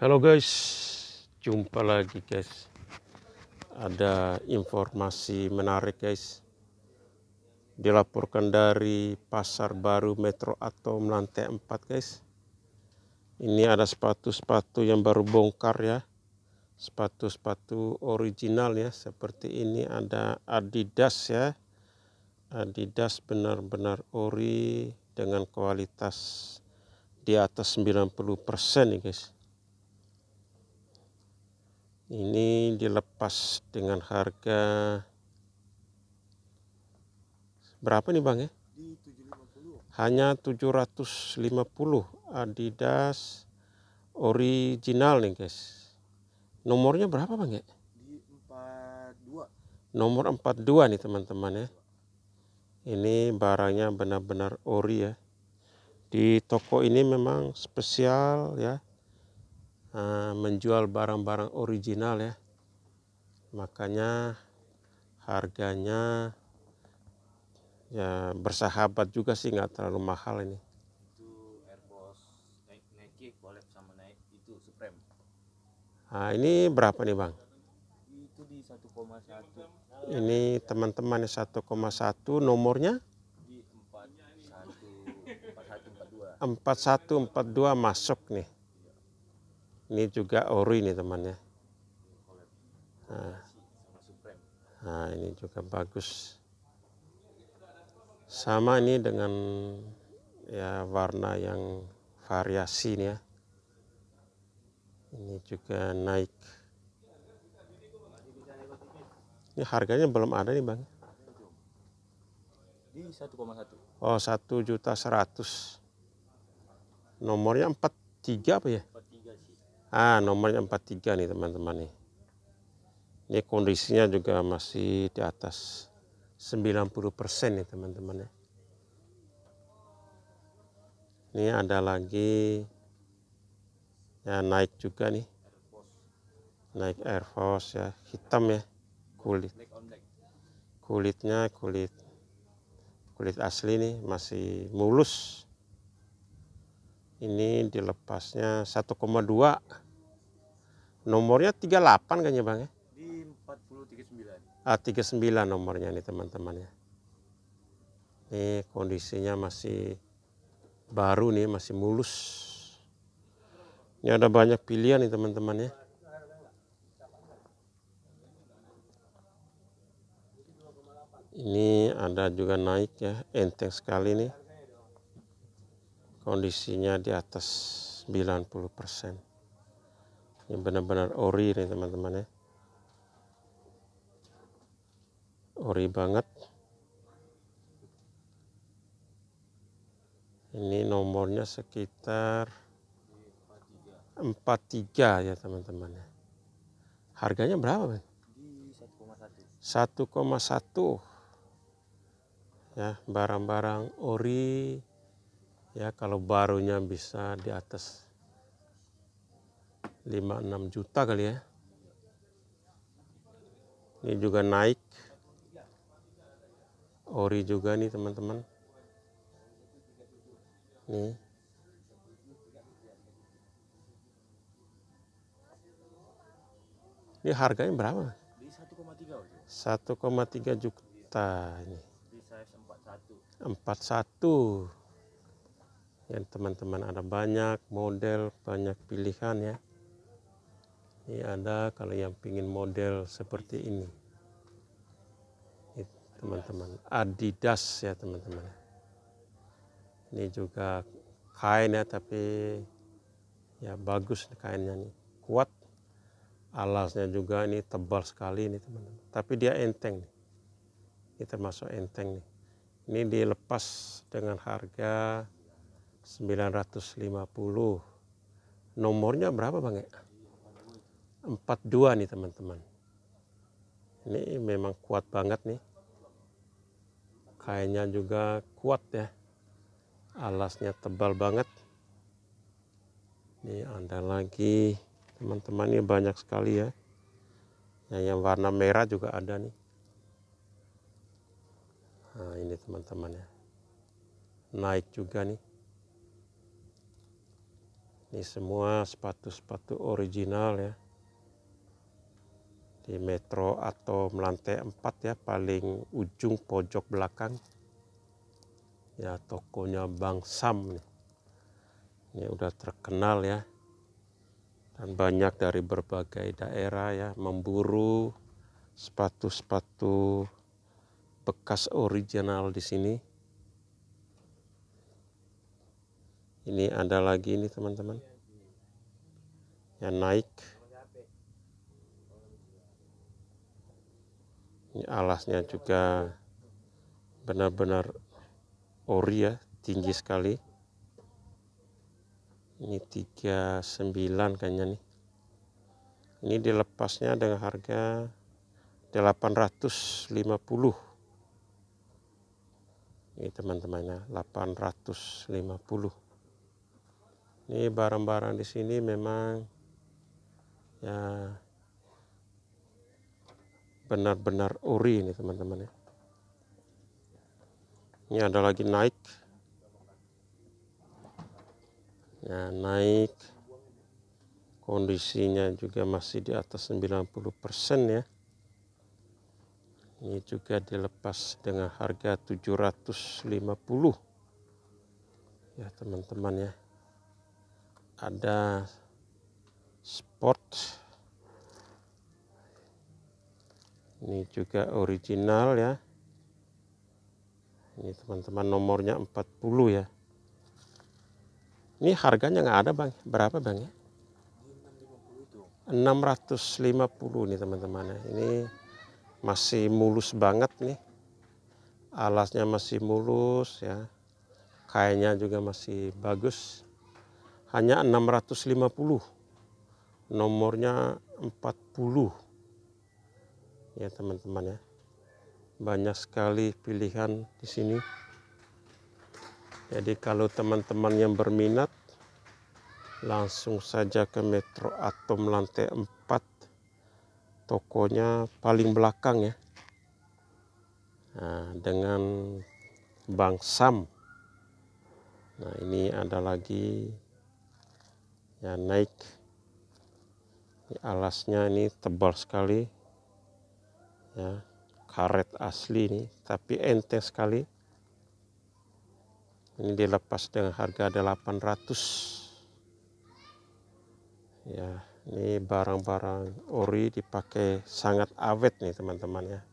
Halo guys, jumpa lagi guys. Ada informasi menarik guys. Dilaporkan dari Pasar Baru Metro atau lantai 4 guys. Ini ada sepatu-sepatu yang baru bongkar ya. Sepatu-sepatu original ya. Seperti ini ada Adidas ya. Adidas benar-benar ori dengan kualitas di atas 90% nih ya, guys ini dilepas dengan harga berapa nih bang ya? Hanya 750 Adidas original nih guys. Nomornya berapa bang ya? Di 42. Nomor 42 nih teman-teman ya. Ini barangnya benar-benar ori ya. Di toko ini memang spesial ya Eh, menjual barang-barang original ya. Makanya harganya ya bersahabat juga sih nggak terlalu mahal ini. Itu Airbus naik Nike collab sama naik itu Supreme. Nah, ini berapa nih bang? Itu di 1,1. Ini teman-teman 1,1 nomornya? Di 41, 41, 42. 41, masuk nih. Ini juga ori nih temannya. Nah, nah ini juga bagus. Sama ini dengan ya warna yang variasi nih ya. Ini juga naik. Ini harganya belum ada nih bang. Oh 1 juta 100. Nomornya 43 apa ya? Ah, nomornya 43 nih teman-teman nih. Ini kondisinya juga masih di atas 90% nih teman-teman ya. Ini ada lagi ya naik juga nih. Naik Air Force ya, hitam ya kulit. Kulitnya kulit kulit asli nih masih mulus ini dilepasnya 1,2 Nomornya 38 kayaknya Bang ya? Di 4039. Ah, 39 nomornya nih teman-teman ya. Ini kondisinya masih baru nih, masih mulus. Ini ada banyak pilihan nih teman-teman ya. Ini ada juga naik ya, enteng sekali nih. Kondisinya di atas 90 persen yang benar-benar ori nih teman-teman ya ori banget ini nomornya sekitar 43 ya teman-teman ya harganya berapa Bang? 1,1 ya barang-barang ori ya kalau barunya bisa di atas 5-6 juta kali ya ini juga naik ori juga nih teman-teman nih ini harganya berapa 1,3 juta ini 41 yang teman-teman ada banyak model banyak pilihan ya ini iya, ada kalau yang pingin model seperti ini. teman-teman. Adidas ya teman-teman. Ini juga kainnya tapi ya bagus kainnya nih. Kuat. Alasnya juga ini tebal sekali ini teman-teman. Tapi dia enteng nih. Ini termasuk enteng nih. Ini dilepas dengan harga 950. Nomornya berapa Bang ya? 42 nih teman-teman. Ini memang kuat banget nih. Kayaknya juga kuat ya. Alasnya tebal banget. Ini ada lagi teman-teman ini banyak sekali ya. Yang, yang warna merah juga ada nih. Nah, ini teman-teman ya. Naik juga nih. Ini semua sepatu-sepatu original ya di metro atau melantai 4 ya paling ujung pojok belakang ya tokonya Bang Sam nih. ini udah terkenal ya dan banyak dari berbagai daerah ya memburu sepatu-sepatu bekas original di sini ini ada lagi ini teman-teman yang naik Ini alasnya juga benar-benar ori ya, tinggi sekali. Ini 39 kayaknya nih. Ini dilepasnya dengan harga 850. Ini teman-teman ya, 850. Ini barang-barang di sini memang ya benar-benar ori ini teman-teman ya. Ini ada lagi naik. Ya, naik. Kondisinya juga masih di atas 90% ya. Ini juga dilepas dengan harga 750. Ya, teman-teman ya. Ada sport ini juga original ya ini teman-teman nomornya 40 ya ini harganya nggak ada bang berapa bang ya 650 nih teman-teman ya. ini masih mulus banget nih alasnya masih mulus ya kayaknya juga masih bagus hanya 650 nomornya 40 ya teman-teman ya banyak sekali pilihan di sini jadi kalau teman-teman yang berminat langsung saja ke Metro Atom lantai 4 tokonya paling belakang ya nah, dengan Bang Sam nah ini ada lagi ya naik alasnya ini tebal sekali ya karet asli ini tapi enteng sekali ini dilepas dengan harga 800 ya ini barang-barang ori dipakai sangat awet nih teman-teman ya